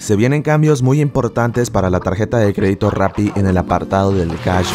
Se vienen cambios muy importantes para la tarjeta de crédito Rappi en el apartado del cash.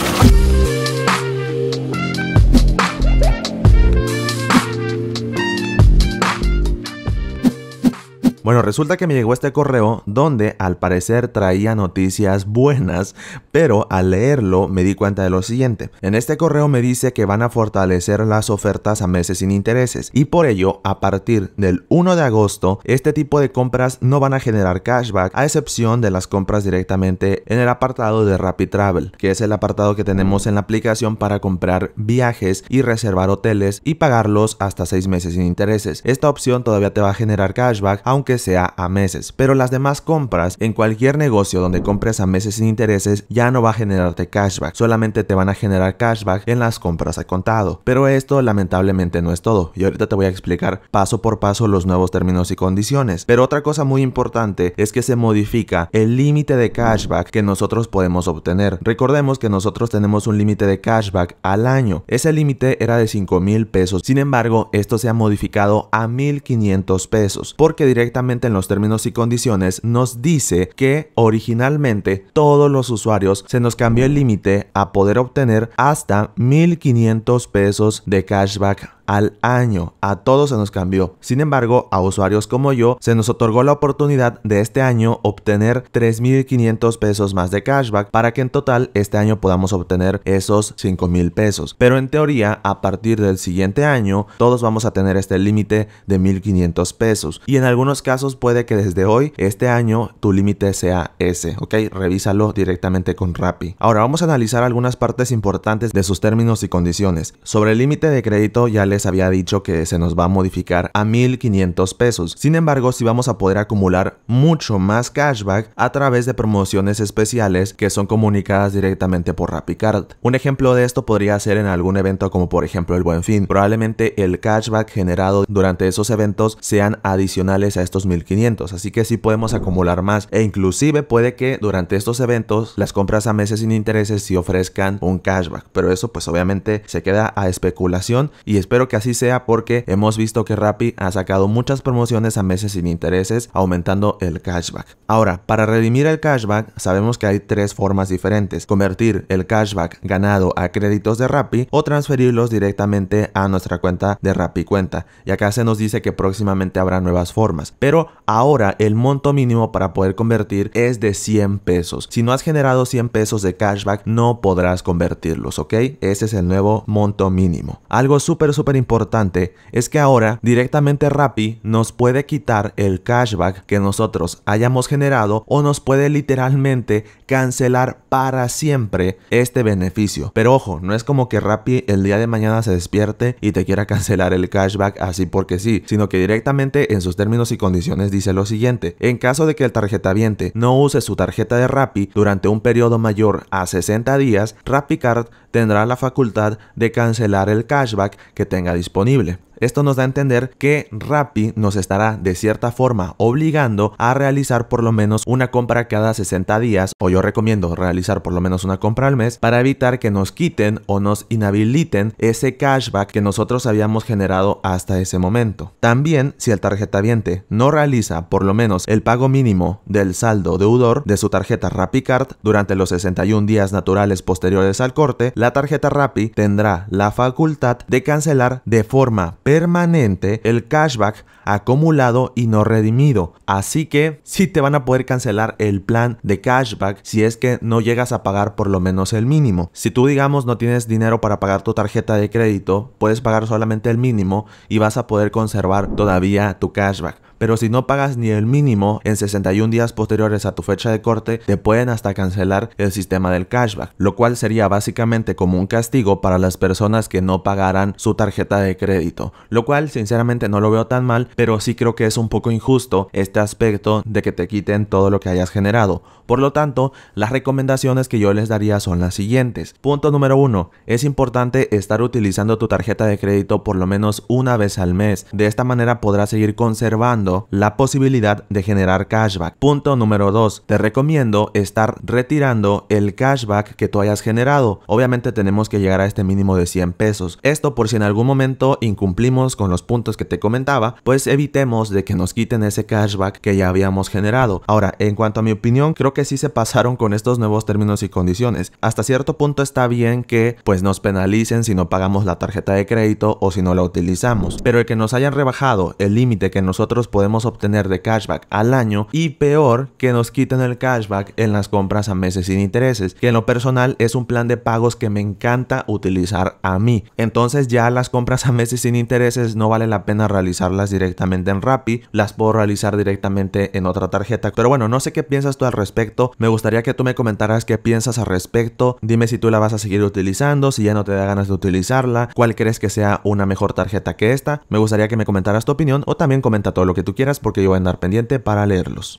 Bueno, resulta que me llegó este correo donde al parecer traía noticias buenas, pero al leerlo me di cuenta de lo siguiente. En este correo me dice que van a fortalecer las ofertas a meses sin intereses y por ello a partir del 1 de agosto este tipo de compras no van a generar cashback a excepción de las compras directamente en el apartado de Rapid Travel, que es el apartado que tenemos en la aplicación para comprar viajes y reservar hoteles y pagarlos hasta 6 meses sin intereses. Esta opción todavía te va a generar cashback aunque sea a meses, pero las demás compras en cualquier negocio donde compres a meses sin intereses ya no va a generarte cashback, solamente te van a generar cashback en las compras a contado. Pero esto lamentablemente no es todo y ahorita te voy a explicar paso por paso los nuevos términos y condiciones. Pero otra cosa muy importante es que se modifica el límite de cashback que nosotros podemos obtener. Recordemos que nosotros tenemos un límite de cashback al año. Ese límite era de 5 mil pesos. Sin embargo, esto se ha modificado a 1500 pesos porque directamente en los términos y condiciones nos dice que originalmente todos los usuarios se nos cambió el límite a poder obtener hasta 1.500 pesos de cashback al año. A todos se nos cambió. Sin embargo, a usuarios como yo se nos otorgó la oportunidad de este año obtener 3.500 pesos más de cashback para que en total este año podamos obtener esos 5.000 pesos. Pero en teoría, a partir del siguiente año, todos vamos a tener este límite de 1.500 pesos. Y en algunos casos puede que desde hoy, este año, tu límite sea ese. ¿Ok? Revísalo directamente con Rappi. Ahora vamos a analizar algunas partes importantes de sus términos y condiciones. Sobre el límite de crédito ya le había dicho que se nos va a modificar a 1500 pesos. Sin embargo, si vamos a poder acumular mucho más cashback a través de promociones especiales que son comunicadas directamente por RappiCard. Un ejemplo de esto podría ser en algún evento como por ejemplo el Buen Fin. Probablemente el cashback generado durante esos eventos sean adicionales a estos 1500, así que si podemos acumular más e inclusive puede que durante estos eventos las compras a meses sin intereses si ofrezcan un cashback, pero eso pues obviamente se queda a especulación y espero que así sea porque hemos visto que Rappi ha sacado muchas promociones a meses sin intereses, aumentando el cashback. Ahora, para redimir el cashback, sabemos que hay tres formas diferentes. Convertir el cashback ganado a créditos de Rappi o transferirlos directamente a nuestra cuenta de Rappi Cuenta. Y acá se nos dice que próximamente habrá nuevas formas. Pero ahora el monto mínimo para poder convertir es de 100 pesos. Si no has generado 100 pesos de cashback, no podrás convertirlos, ¿ok? Ese es el nuevo monto mínimo. Algo súper, súper importante es que ahora directamente Rappi nos puede quitar el cashback que nosotros hayamos generado o nos puede literalmente cancelar para siempre este beneficio. Pero ojo, no es como que Rappi el día de mañana se despierte y te quiera cancelar el cashback así porque sí, sino que directamente en sus términos y condiciones dice lo siguiente. En caso de que el tarjetaviente no use su tarjeta de Rappi durante un periodo mayor a 60 días, RappiCard tendrá la facultad de cancelar el cashback que tenga disponible. Esto nos da a entender que Rappi nos estará de cierta forma obligando a realizar por lo menos una compra cada 60 días o yo recomiendo realizar por lo menos una compra al mes para evitar que nos quiten o nos inhabiliten ese cashback que nosotros habíamos generado hasta ese momento. También si el tarjeta viente no realiza por lo menos el pago mínimo del saldo deudor de su tarjeta RappiCard durante los 61 días naturales posteriores al corte, la tarjeta Rappi tendrá la facultad de cancelar de forma permanente el cashback acumulado y no redimido. Así que si te van a poder cancelar el plan de cashback si es que no llegas a pagar por lo menos el mínimo. Si tú digamos no tienes dinero para pagar tu tarjeta de crédito, puedes pagar solamente el mínimo y vas a poder conservar todavía tu cashback pero si no pagas ni el mínimo en 61 días posteriores a tu fecha de corte, te pueden hasta cancelar el sistema del cashback, lo cual sería básicamente como un castigo para las personas que no pagaran su tarjeta de crédito lo cual sinceramente no lo veo tan mal, pero sí creo que es un poco injusto este aspecto de que te quiten todo lo que hayas generado. Por lo tanto, las recomendaciones que yo les daría son las siguientes. Punto número 1. Es importante estar utilizando tu tarjeta de crédito por lo menos una vez al mes. De esta manera podrás seguir conservando la posibilidad de generar cashback. Punto número 2. Te recomiendo estar retirando el cashback que tú hayas generado. Obviamente tenemos que llegar a este mínimo de 100 pesos. Esto por si en algún momento incumplimos con los puntos que te comentaba, pues evitemos de que nos quiten ese cashback que ya habíamos generado. Ahora, en cuanto a mi opinión, creo que sí se pasaron con estos nuevos términos y condiciones. Hasta cierto punto está bien que pues nos penalicen si no pagamos la tarjeta de crédito o si no la utilizamos, pero el que nos hayan rebajado el límite que nosotros podemos obtener de cashback al año y peor que nos quiten el cashback en las compras a meses sin intereses, que en lo personal es un plan de pagos que me encanta utilizar a mí. Entonces ya las compras a meses sin intereses no vale la pena realizarlas directamente en Rappi, las puedo realizar directamente en otra tarjeta. Pero bueno, no sé qué piensas tú al respecto, me gustaría que tú me comentaras qué piensas al respecto, dime si tú la vas a seguir utilizando, si ya no te da ganas de utilizarla, cuál crees que sea una mejor tarjeta que esta, me gustaría que me comentaras tu opinión o también comenta todo lo que tú quieras porque yo voy a andar pendiente para leerlos.